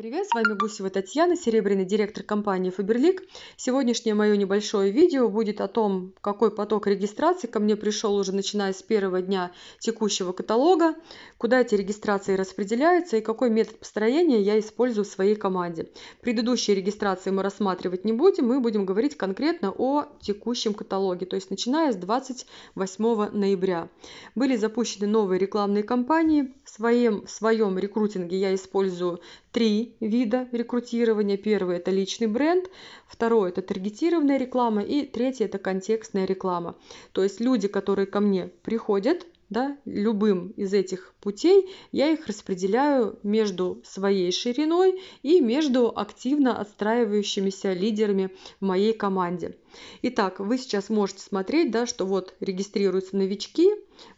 привет! С вами Гусева Татьяна, серебряный директор компании Faberlic. Сегодняшнее мое небольшое видео будет о том, какой поток регистрации ко мне пришел уже начиная с первого дня текущего каталога, куда эти регистрации распределяются и какой метод построения я использую в своей команде. Предыдущие регистрации мы рассматривать не будем, мы будем говорить конкретно о текущем каталоге, то есть начиная с 28 ноября. Были запущены новые рекламные кампании, в своем, в своем рекрутинге я использую три вида рекрутирования. Первый – это личный бренд, второй – это таргетированная реклама и третий – это контекстная реклама. То есть люди, которые ко мне приходят, да, любым из этих путей, я их распределяю между своей шириной и между активно отстраивающимися лидерами в моей команде. Итак, вы сейчас можете смотреть, да, что вот регистрируются новички,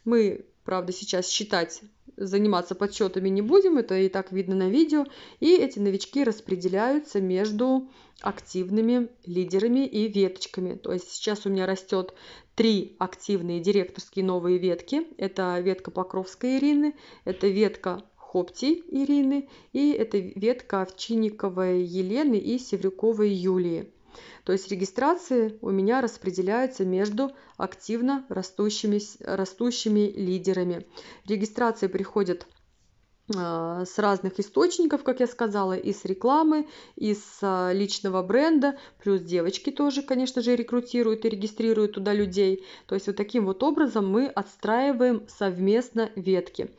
мы, правда, сейчас считать заниматься подсчетами не будем, это и так видно на видео. И эти новички распределяются между активными лидерами и веточками. То есть сейчас у меня растет три активные директорские новые ветки. Это ветка Покровской Ирины, это ветка Хопти Ирины и это ветка Овчинниковой Елены и Севрюковой Юлии. То есть регистрации у меня распределяются между активно растущими, растущими лидерами. Регистрации приходят а, с разных источников, как я сказала, из рекламы, из а, личного бренда, плюс девочки тоже, конечно же, рекрутируют и регистрируют туда людей. То есть вот таким вот образом мы отстраиваем совместно ветки.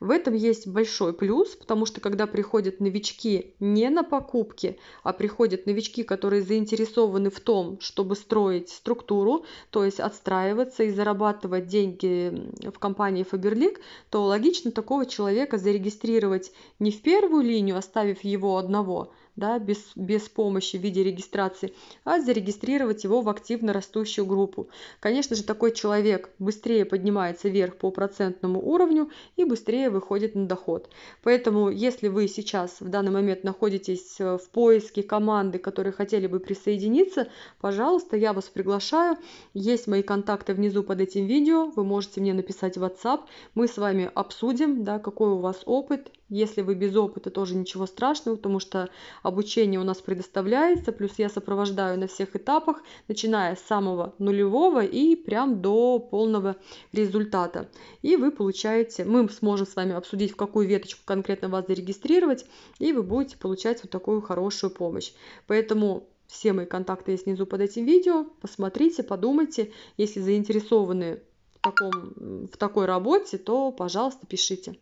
В этом есть большой плюс, потому что когда приходят новички не на покупки, а приходят новички, которые заинтересованы в том, чтобы строить структуру, то есть отстраиваться и зарабатывать деньги в компании Faberlic, то логично такого человека зарегистрировать не в первую линию, оставив его одного, да, без, без помощи в виде регистрации, а зарегистрировать его в активно растущую группу. Конечно же, такой человек быстрее поднимается вверх по процентному уровню и быстрее выходит на доход. Поэтому, если вы сейчас в данный момент находитесь э, в поиске команды, которые хотели бы присоединиться, пожалуйста, я вас приглашаю. Есть мои контакты внизу под этим видео, вы можете мне написать в WhatsApp. Мы с вами обсудим, да, какой у вас опыт, если вы без опыта, тоже ничего страшного, потому что обучение у нас предоставляется, плюс я сопровождаю на всех этапах, начиная с самого нулевого и прям до полного результата. И вы получаете, мы сможем с вами обсудить, в какую веточку конкретно вас зарегистрировать, и вы будете получать вот такую хорошую помощь. Поэтому все мои контакты есть внизу под этим видео. Посмотрите, подумайте. Если заинтересованы в, таком, в такой работе, то, пожалуйста, пишите.